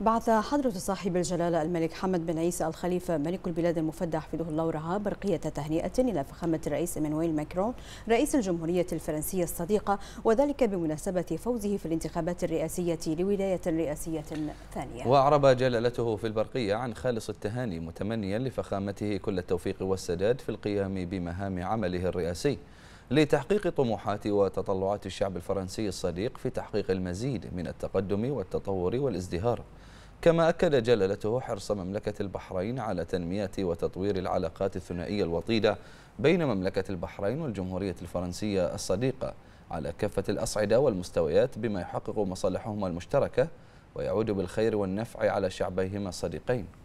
بعث حضرة صاحب الجلالة الملك حمد بن عيسى الخليفة ملك البلاد المفدى حفظه الله ورعاه برقية تهنئة إلى فخامة الرئيس إيمانويل ماكرون رئيس الجمهورية الفرنسية الصديقة وذلك بمناسبة فوزه في الانتخابات الرئاسية لولاية رئاسية ثانية وأعرب جلالته في البرقية عن خالص التهاني متمنيا لفخامته كل التوفيق والسداد في القيام بمهام عمله الرئاسي لتحقيق طموحات وتطلعات الشعب الفرنسي الصديق في تحقيق المزيد من التقدم والتطور والازدهار كما أكد جلالته حرص مملكة البحرين على تنمية وتطوير العلاقات الثنائية الوطيدة بين مملكة البحرين والجمهورية الفرنسية الصديقة على كافة الأصعدة والمستويات بما يحقق مصالحهما المشتركة ويعود بالخير والنفع على شعبيهما الصديقين